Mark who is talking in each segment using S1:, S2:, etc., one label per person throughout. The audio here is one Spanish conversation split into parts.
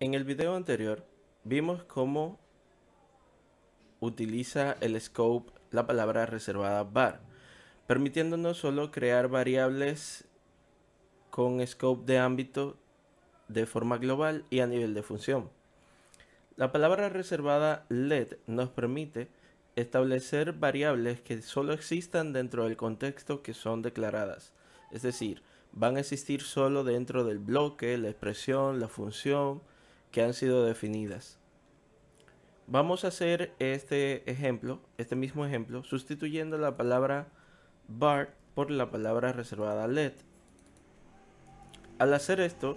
S1: En el video anterior vimos cómo utiliza el scope la palabra reservada var, permitiéndonos solo crear variables con scope de ámbito de forma global y a nivel de función. La palabra reservada let nos permite establecer variables que solo existan dentro del contexto que son declaradas, es decir, van a existir solo dentro del bloque, la expresión, la función, que han sido definidas. Vamos a hacer este ejemplo, este mismo ejemplo, sustituyendo la palabra bar por la palabra reservada let. Al hacer esto,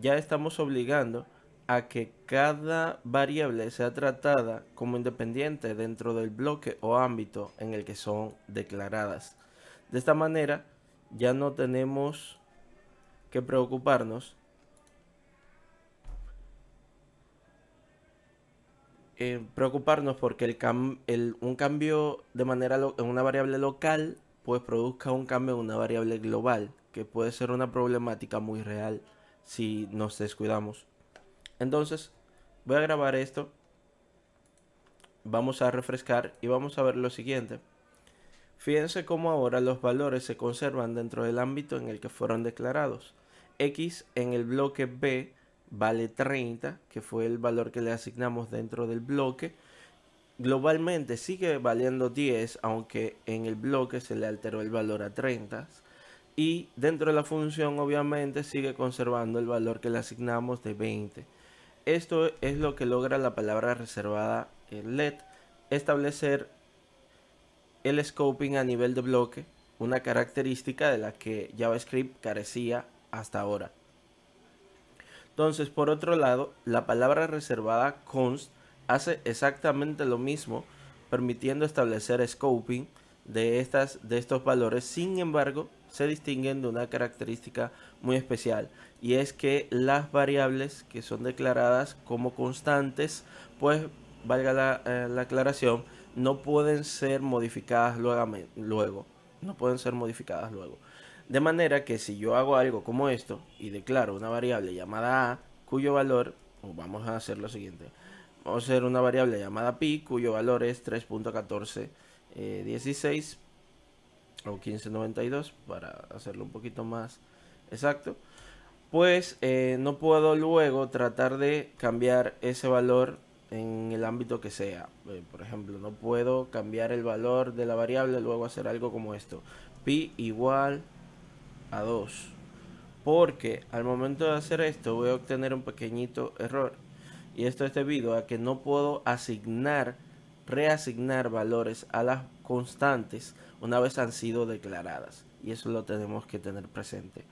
S1: ya estamos obligando a que cada variable sea tratada como independiente dentro del bloque o ámbito en el que son declaradas. De esta manera, ya no tenemos que preocuparnos Eh, preocuparnos porque el, un cambio de manera en una variable local pues produzca un cambio en una variable global, que puede ser una problemática muy real si nos descuidamos. Entonces, voy a grabar esto. Vamos a refrescar y vamos a ver lo siguiente. Fíjense cómo ahora los valores se conservan dentro del ámbito en el que fueron declarados. X en el bloque B vale 30, que fue el valor que le asignamos dentro del bloque. Globalmente sigue valiendo 10, aunque en el bloque se le alteró el valor a 30. Y dentro de la función obviamente sigue conservando el valor que le asignamos de 20. Esto es lo que logra la palabra reservada let, establecer el scoping a nivel de bloque, una característica de la que JavaScript carecía hasta ahora. Entonces, por otro lado, la palabra reservada const hace exactamente lo mismo, permitiendo establecer scoping de, estas, de estos valores. Sin embargo, se distinguen de una característica muy especial y es que las variables que son declaradas como constantes, pues valga la, eh, aclaración, no pueden ser modificadas luego. No pueden ser modificadas luego. De manera que si yo hago algo como esto y declaro una variable llamada A, cuyo valor, o vamos a hacer lo siguiente, vamos a hacer una variable llamada pi, cuyo valor es 3.1416 eh, o 1592, para hacerlo un poquito más exacto, pues eh, no puedo luego tratar de cambiar ese valor en el ámbito que sea. Eh, por ejemplo, no puedo cambiar el valor de la variable, luego hacer algo como esto. Pi igual a 2 porque al momento de hacer esto voy a obtener un pequeñito error y esto es debido a que no puedo asignar reasignar valores a las constantes una vez han sido declaradas y eso lo tenemos que tener presente